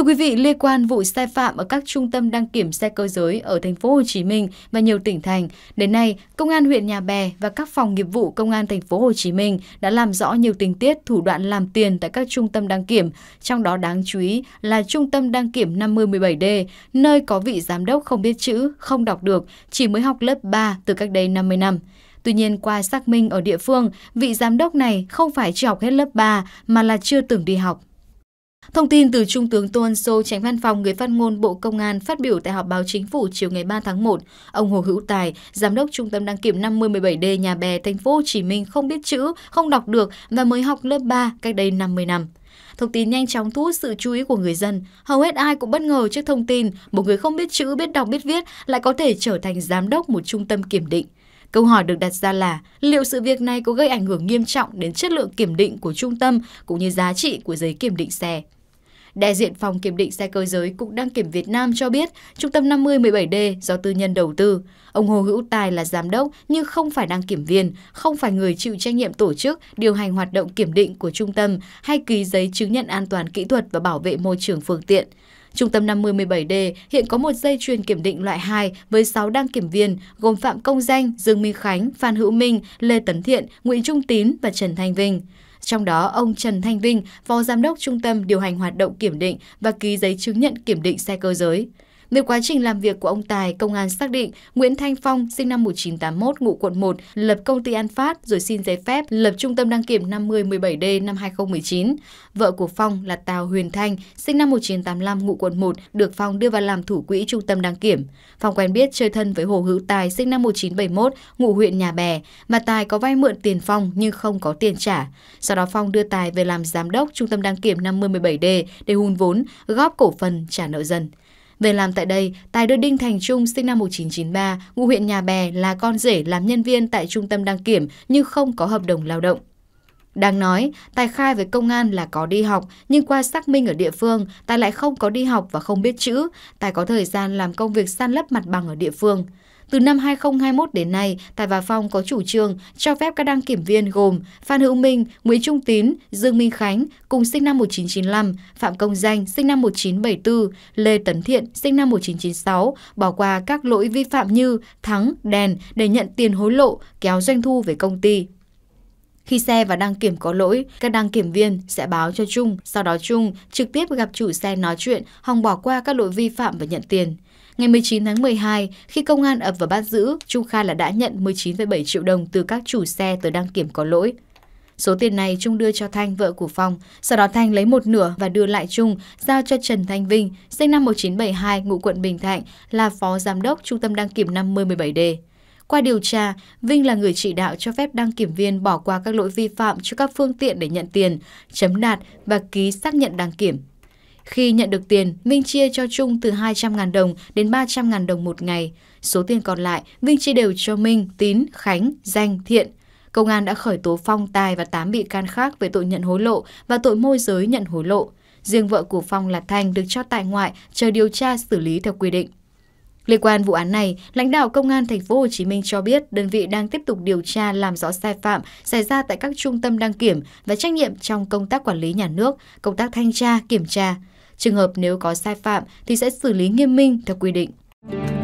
Thưa quý vị, liên quan vụ sai phạm ở các trung tâm đăng kiểm xe cơ giới ở thành phố Hồ Chí Minh và nhiều tỉnh thành, đến nay, công an huyện Nhà Bè và các phòng nghiệp vụ công an thành phố Hồ Chí Minh đã làm rõ nhiều tình tiết thủ đoạn làm tiền tại các trung tâm đăng kiểm, trong đó đáng chú ý là trung tâm đăng kiểm 5017D, nơi có vị giám đốc không biết chữ, không đọc được, chỉ mới học lớp 3 từ cách đây 50 năm. Tuy nhiên, qua xác minh ở địa phương, vị giám đốc này không phải chỉ học hết lớp 3 mà là chưa từng đi học. Thông tin từ Trung tướng Tô Ân Sô, tránh văn phòng người phát ngôn Bộ Công an phát biểu tại họp báo chính phủ chiều ngày 3 tháng 1, ông Hồ Hữu Tài, giám đốc trung tâm đăng kiểm 5017D nhà bè thành phố Hồ Chí Minh không biết chữ, không đọc được và mới học lớp 3 cách đây 50 năm. Thông tin nhanh chóng thu hút sự chú ý của người dân. Hầu hết ai cũng bất ngờ trước thông tin một người không biết chữ, biết đọc, biết viết lại có thể trở thành giám đốc một trung tâm kiểm định. Câu hỏi được đặt ra là liệu sự việc này có gây ảnh hưởng nghiêm trọng đến chất lượng kiểm định của trung tâm cũng như giá trị của giấy kiểm định xe. Đại diện phòng kiểm định xe cơ giới Cục Đăng kiểm Việt Nam cho biết trung tâm 5017D do tư nhân đầu tư. Ông Hồ Hữu Tài là giám đốc nhưng không phải đăng kiểm viên, không phải người chịu trách nhiệm tổ chức, điều hành hoạt động kiểm định của trung tâm hay ký giấy chứng nhận an toàn kỹ thuật và bảo vệ môi trường phương tiện. Trung tâm 5017D hiện có một dây chuyền kiểm định loại 2 với 6 đăng kiểm viên gồm Phạm Công Danh, Dương Minh Khánh, Phan Hữu Minh, Lê Tấn Thiện, Nguyễn Trung Tín và Trần Thanh Vinh trong đó ông Trần Thanh Vinh, Phó Giám đốc Trung tâm Điều hành Hoạt động Kiểm định và ký giấy chứng nhận kiểm định xe cơ giới. Về quá trình làm việc của ông Tài, công an xác định Nguyễn Thanh Phong sinh năm 1981 ngụ quận 1 lập công ty An Phát rồi xin giấy phép lập trung tâm đăng kiểm 5017D năm 2019. Vợ của Phong là Tào Huyền Thanh sinh năm 1985 ngụ quận 1 được Phong đưa vào làm thủ quỹ trung tâm đăng kiểm. Phong quen biết chơi thân với Hồ Hữu Tài sinh năm 1971 ngụ huyện Nhà Bè mà Tài có vay mượn tiền Phong nhưng không có tiền trả. Sau đó Phong đưa Tài về làm giám đốc trung tâm đăng kiểm 5017D để hùn vốn, góp cổ phần trả nợ dần. Về làm tại đây, Tài đưa Đinh Thành Trung sinh năm 1993, ngụ huyện Nhà Bè là con rể làm nhân viên tại trung tâm đăng kiểm nhưng không có hợp đồng lao động. Đang nói, Tài khai với công an là có đi học, nhưng qua xác minh ở địa phương, Tài lại không có đi học và không biết chữ. Tài có thời gian làm công việc san lấp mặt bằng ở địa phương. Từ năm 2021 đến nay, Tài và Phong có chủ trương cho phép các đăng kiểm viên gồm Phan Hữu Minh, Nguyễn Trung Tín, Dương Minh Khánh, cùng sinh năm 1995, Phạm Công Danh, sinh năm 1974, Lê Tấn Thiện, sinh năm 1996, bỏ qua các lỗi vi phạm như thắng, đèn để nhận tiền hối lộ, kéo doanh thu về công ty. Khi xe và đăng kiểm có lỗi, các đăng kiểm viên sẽ báo cho Trung, sau đó Trung trực tiếp gặp chủ xe nói chuyện, hòng bỏ qua các lỗi vi phạm và nhận tiền. Ngày 19 tháng 12, khi công an ập vào bắt giữ, Trung khai là đã nhận 19,7 triệu đồng từ các chủ xe từ đăng kiểm có lỗi. Số tiền này Trung đưa cho Thanh, vợ của Phong. Sau đó Thanh lấy một nửa và đưa lại Trung, giao cho Trần Thanh Vinh, sinh năm 1972, ngụ quận Bình Thạnh, là phó giám đốc trung tâm đăng kiểm 5017D qua điều tra vinh là người chỉ đạo cho phép đăng kiểm viên bỏ qua các lỗi vi phạm cho các phương tiện để nhận tiền chấm đạt và ký xác nhận đăng kiểm khi nhận được tiền, Vinh chia cho Trung từ 200.000 đồng đến 300.000 đồng một ngày. Số tiền còn lại, Vinh chia đều cho Minh, Tín, Khánh, Danh, Thiện. Công an đã khởi tố Phong, Tài và 8 bị can khác về tội nhận hối lộ và tội môi giới nhận hối lộ. Riêng vợ của Phong là Thanh được cho tại ngoại chờ điều tra xử lý theo quy định. Liên quan vụ án này, lãnh đạo Công an tp hcm cho biết đơn vị đang tiếp tục điều tra làm rõ sai phạm xảy ra tại các trung tâm đăng kiểm và trách nhiệm trong công tác quản lý nhà nước, công tác thanh tra, kiểm tra. Trường hợp nếu có sai phạm thì sẽ xử lý nghiêm minh theo quy định.